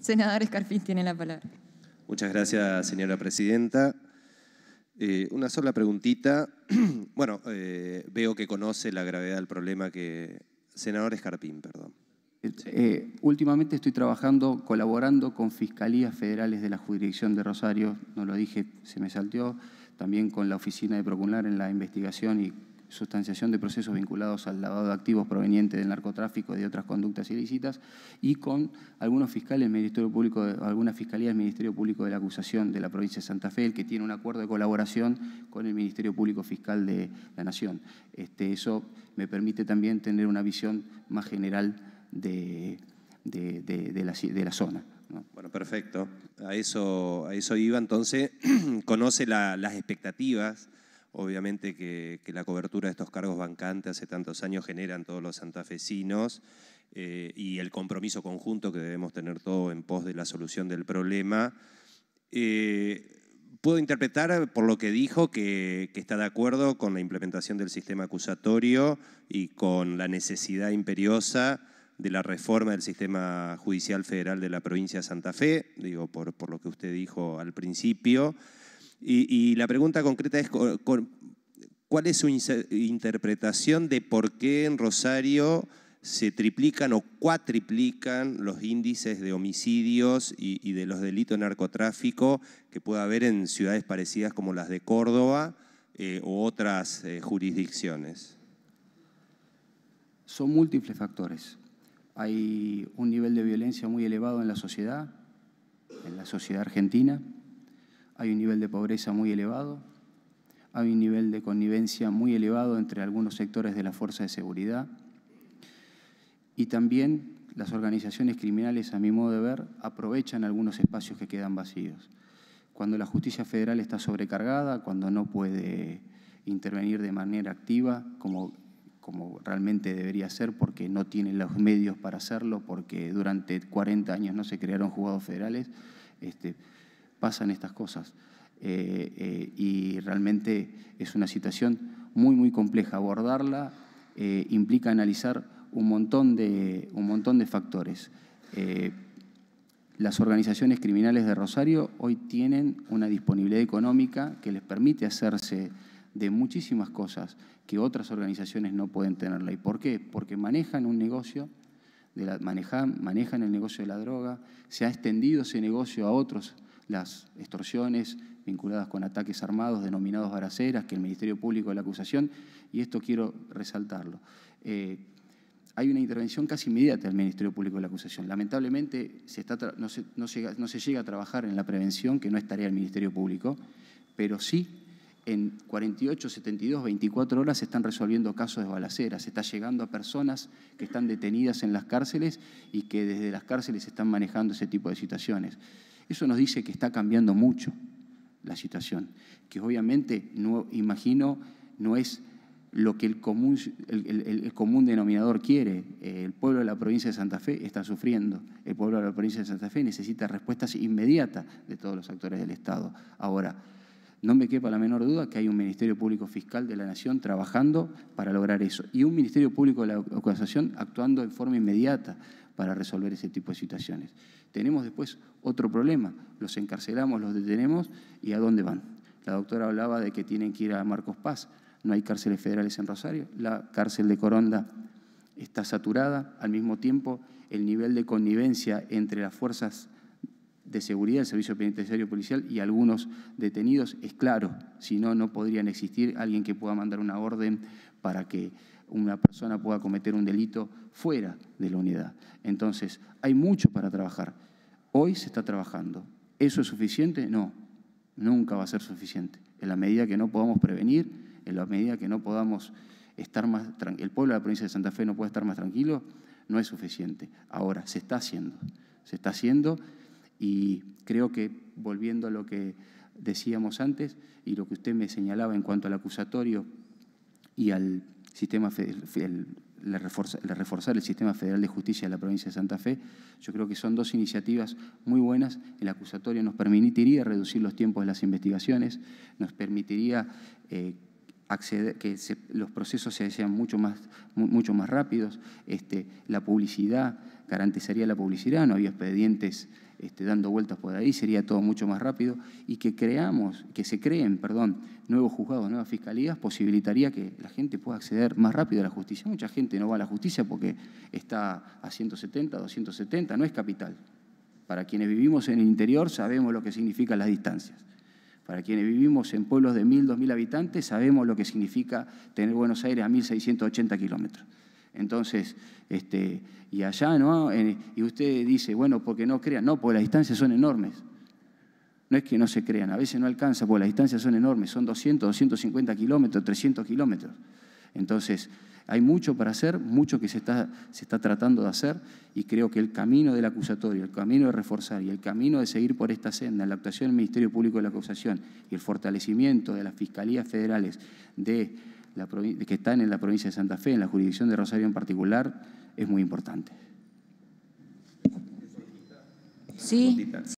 Senador Escarpín tiene la palabra. Muchas gracias, señora presidenta. Eh, una sola preguntita. bueno, eh, veo que conoce la gravedad del problema que... Senador Escarpín, perdón. Eh, últimamente estoy trabajando, colaborando con fiscalías federales de la jurisdicción de Rosario, no lo dije, se me salteó, también con la oficina de Procunar en la investigación y sustanciación de procesos vinculados al lavado de activos provenientes del narcotráfico y de otras conductas ilícitas, y con algunos fiscales del Ministerio Público, algunas fiscalías del Ministerio Público de la Acusación de la provincia de Santa Fe, el que tiene un acuerdo de colaboración con el Ministerio Público Fiscal de la Nación. Este, eso me permite también tener una visión más general de, la, zona. Bueno, perfecto. A eso, a eso iba entonces, conoce las expectativas Obviamente que, la cobertura de estos cargos bancantes hace tantos años generan todos los santafesinos eh, y el compromiso conjunto que debemos tener todo en pos de la solución del problema. Eh, puedo interpretar por lo que dijo que, está de acuerdo con la implementación del sistema acusatorio y con la necesidad imperiosa de la reforma del sistema judicial federal de la provincia de Santa Fe, digo, por, por lo que usted dijo al principio. Y, la pregunta concreta es, ¿cuál es su interpretación de por qué en Rosario se triplican o cuatriplican los índices de homicidios y, de los delitos de narcotráfico que puede haber en ciudades parecidas como las de Córdoba eh, u otras eh, jurisdicciones? Son múltiples factores. Hay un nivel de violencia muy elevado en la sociedad, en la sociedad argentina hay un nivel de pobreza muy elevado, hay un nivel de connivencia muy elevado entre algunos sectores de la fuerza de seguridad y también las organizaciones criminales, a mi modo de ver, aprovechan algunos espacios que quedan vacíos. Cuando la justicia federal está sobrecargada, cuando no puede intervenir de manera activa, como, como realmente debería ser, porque no tiene los medios para hacerlo, porque durante 40 años no se crearon juzgados federales, este, pasan estas cosas. Eh, eh, y realmente es una situación muy, muy compleja. Abordarla eh, implica analizar un montón de, un montón de factores. las organizaciones criminales de Rosario hoy tienen una disponibilidad económica que les permite hacerse de muchísimas cosas que otras organizaciones no pueden tenerla. ¿Y por qué? Porque manejan un negocio, manejan el negocio de la droga, se ha extendido ese negocio a otros las extorsiones vinculadas con ataques armados denominados balaceras, que el Ministerio Público de la acusación, y esto quiero resaltarlo. Eh, hay una intervención casi inmediata del Ministerio Público de la acusación. Lamentablemente no, se, llega a trabajar en la prevención, que no es tarea del Ministerio Público, pero sí en 48, 72, 24 horas se están resolviendo casos de balaceras, se está llegando a personas que están detenidas en las cárceles y que desde las cárceles están manejando ese tipo de situaciones. Eso nos dice que está cambiando mucho la situación, que obviamente, no, imagino, no es lo que el común, denominador quiere. Eh, el pueblo de la provincia de Santa Fe está sufriendo, el pueblo de la provincia de Santa Fe necesita respuestas inmediatas de todos los actores del Estado. Ahora, no me quepa la menor duda que hay un Ministerio Público Fiscal de la Nación trabajando para lograr eso y un Ministerio Público de la Acusación actuando de forma inmediata, para resolver ese tipo de situaciones. Tenemos después otro problema, los encarcelamos, los detenemos y ¿a dónde van? La doctora hablaba de que tienen que ir a Marcos Paz, no hay cárceles federales en Rosario, la cárcel de Coronda está saturada, al mismo tiempo el nivel de connivencia entre las fuerzas de Seguridad, el Servicio Penitenciario Policial y algunos detenidos, es claro, si no, no podrían existir alguien que pueda mandar una orden para que una persona pueda cometer un delito fuera de la unidad. Entonces, hay mucho para trabajar. Hoy se está trabajando. ¿Eso es suficiente? No, nunca va a ser suficiente. En la medida que no podamos prevenir, en la medida que no podamos estar más el pueblo de la provincia de Santa Fe no puede estar más tranquilo, no es suficiente. Ahora, se está haciendo. Se está haciendo y creo que, volviendo a lo que decíamos antes y lo que usted me señalaba en cuanto al acusatorio y al sistema reforzar el sistema federal de justicia de la provincia de Santa Fe, yo creo que son dos iniciativas muy buenas. El acusatorio nos permitiría reducir los tiempos de las investigaciones, nos permitiría eh, que los procesos sean mucho más, mucho más rápidos, este, la publicidad, garantizaría la publicidad, no había expedientes este, dando vueltas por ahí, sería todo mucho más rápido, y que creamos, que se creen, nuevos juzgados, nuevas fiscalías, posibilitaría que la gente pueda acceder más rápido a la justicia. Mucha gente no va a la justicia porque está a 170, 270, no es capital. Para quienes vivimos en el interior sabemos lo que significan las distancias. Para quienes vivimos en pueblos de 1.000, 2.000 habitantes sabemos lo que significa tener Buenos Aires a 1.680 kilómetros. Entonces, este, y allá, ¿no? Eh, y usted dice, bueno, porque no crean. No, porque las distancias son enormes. No es que no se crean, a veces no alcanza, porque las distancias son enormes, son 200, 250 kilómetros, 300 kilómetros. Entonces, hay mucho para hacer, mucho que se está, se está tratando de hacer, y creo que el camino del acusatorio, el camino de reforzar y el camino de seguir por esta senda, la actuación del Ministerio Público de la Acusación y el fortalecimiento de las fiscalías federales de que están en la provincia de Santa Fe, en la jurisdicción de Rosario en particular, es muy importante. Sí.